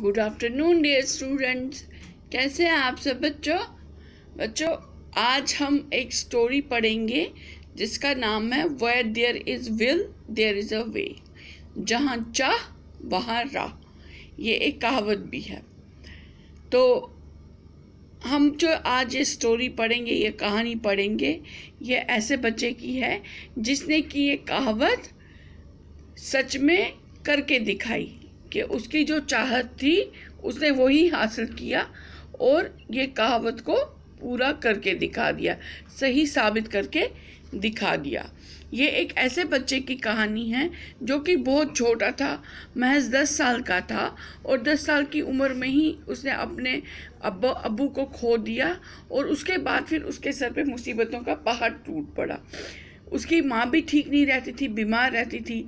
good afternoon dear students कैसे हैं आप सब बच्चों बच्चों आज हम एक स्टोरी पढ़ेंगे जिसका नाम है where there is will there is a way जहाँ चाह वहाँ राह ये एक कहावत भी है तो हम जो आज ये स्टोरी पढ़ेंगे ये कहानी पढ़ेंगे ये ऐसे बच्चे की है जिसने की ये कहावत सच में करके दिखाई कि उसकी जो चाहत थी उसने वही हासिल किया और ये कहावत को पूरा करके दिखा दिया सही साबित करके दिखा दिया ये एक ऐसे बच्चे की कहानी है जो कि बहुत छोटा था महज दस साल का था और दस साल की उम्र में ही उसने अपने अब्बा अबू को खो दिया और उसके बाद फिर उसके सर पे मुसीबतों का पहाड़ टूट पड़ा उसकी माँ भी ठीक नहीं रहती थी बीमार रहती थी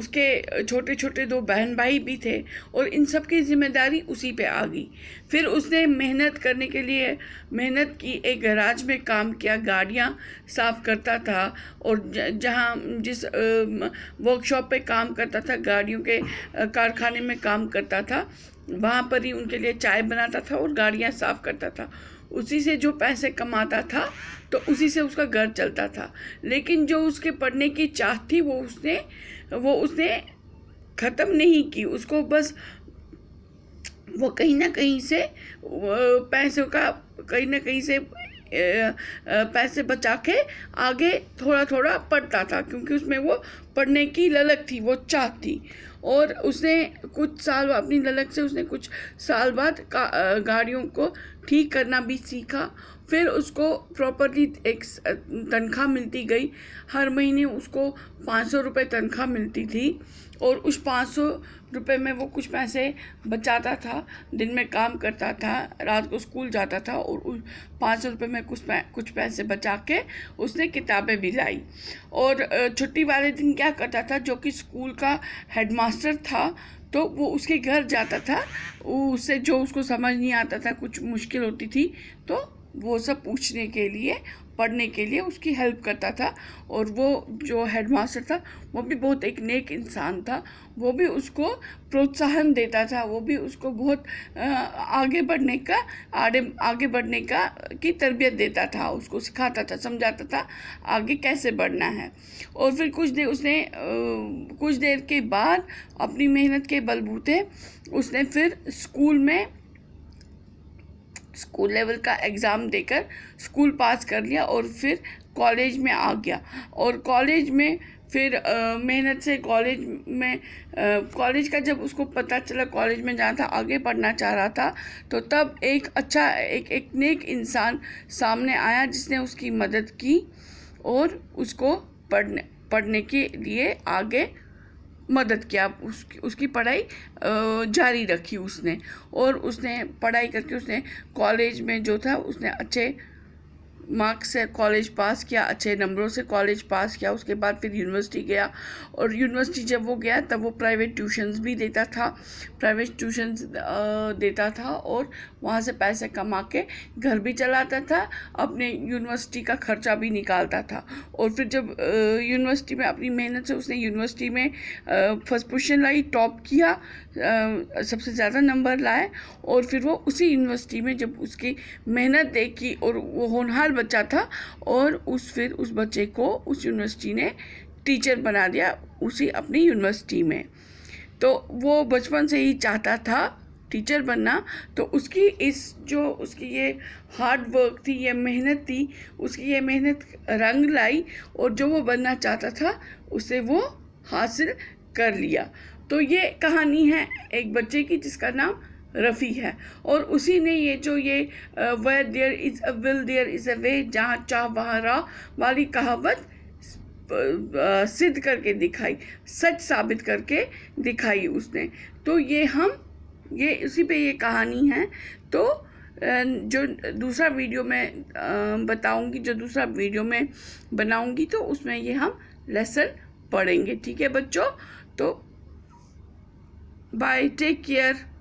उसके छोटे छोटे दो बहन भाई भी थे और इन सब की जिम्मेदारी उसी पे आ गई फिर उसने मेहनत करने के लिए मेहनत की एक गैराज में काम किया गाड़ियाँ साफ़ करता था और जहाँ जिस वर्कशॉप पे काम करता था गाड़ियों के कारखाने में काम करता था वहाँ पर ही उनके लिए चाय बनाता था और गाड़ियाँ साफ़ करता था उसी से जो पैसे कमाता था तो उसी से उसका घर चलता था लेकिन जो उसके पढ़ने की चाह थी वो उसने वो उसने ख़त्म नहीं की उसको बस वो कहीं ना कहीं से पैसों का कहीं ना कहीं से पैसे बचा के आगे थोड़ा थोड़ा पढ़ता था क्योंकि उसमें वो पढ़ने की ललक थी वो चाह थी और उसने कुछ साल अपनी ललक से उसने कुछ साल बाद गाड़ियों को ठीक करना भी सीखा फिर उसको प्रॉपरली एक तनख्वाह मिलती गई हर महीने उसको पाँच सौ रुपये तनख्वाह मिलती थी और उस पाँच सौ रुपये में वो कुछ पैसे बचाता था दिन में काम करता था रात को स्कूल जाता था और उस पाँच सौ रुपये में कुछ पै, कुछ पैसे बचा के उसने किताबें भी लाई और छुट्टी वाले दिन क्या करता था जो कि स्कूल का हेडमा मास्टर था तो वो उसके घर जाता था उससे जो उसको समझ नहीं आता था कुछ मुश्किल होती थी तो वो सब पूछने के लिए पढ़ने के लिए उसकी हेल्प करता था और वो जो हेडमास्टर था वो भी बहुत एक नेक इंसान था वो भी उसको प्रोत्साहन देता था वो भी उसको बहुत आगे बढ़ने का आगे आगे बढ़ने का की तरबियत देता था उसको सिखाता था समझाता था आगे कैसे बढ़ना है और फिर कुछ देर उसने कुछ देर के बाद अपनी मेहनत के बलबूते उसने फिर स्कूल में स्कूल लेवल का एग्ज़ाम देकर स्कूल पास कर लिया और फिर कॉलेज में आ गया और कॉलेज में फिर मेहनत से कॉलेज में कॉलेज का जब उसको पता चला कॉलेज में जाना था आगे पढ़ना चाह रहा था तो तब एक अच्छा एक एक नेक इंसान सामने आया जिसने उसकी मदद की और उसको पढ़ने पढ़ने के लिए आगे मदद किया उसकी उसकी पढ़ाई जारी रखी उसने और उसने पढ़ाई करके उसने कॉलेज में जो था उसने अच्छे मार्क्स से कॉलेज पास किया अच्छे नंबरों से कॉलेज पास किया उसके बाद फिर यूनिवर्सिटी गया और यूनिवर्सिटी जब वो गया तब वो प्राइवेट ट्यूशन्स भी देता था प्राइवेट ट्यूशन्स देता था और वहाँ से पैसे कमा के घर भी चलाता था अपने यूनिवर्सिटी का खर्चा भी निकालता था और फिर जब यूनिवर्सिटी में अपनी मेहनत से उसने यूनिवर्सिटी में फर्स्ट पोजिशन लाई टॉप किया सबसे ज़्यादा नंबर लाए और फिर वो उसी यूनिवर्सिटी में जब उसकी मेहनत देखी और वो होनहार बच्चा था और उस फिर उस बच्चे को उस यूनिवर्सिटी ने टीचर बना दिया उसी अपनी यूनिवर्सिटी में तो वो बचपन से ही चाहता था टीचर बनना तो उसकी इस जो उसकी ये हार्ड वर्क थी ये मेहनत थी उसकी ये मेहनत रंग लाई और जो वो बनना चाहता था उसे वो हासिल कर लिया तो ये कहानी है एक बच्चे की जिसका नाम रफ़ी है और उसी ने ये जो ये way there is a will there is a way जहाँ चाह वहाँ राह वाली कहावत सिद्ध करके दिखाई सच साबित करके दिखाई उसने तो ये हम ये उसी पे ये कहानी है तो जो दूसरा वीडियो में बताऊंगी जो दूसरा वीडियो में बनाऊंगी तो उसमें ये हम लेसन पढ़ेंगे ठीक है बच्चों तो बाय टेक केयर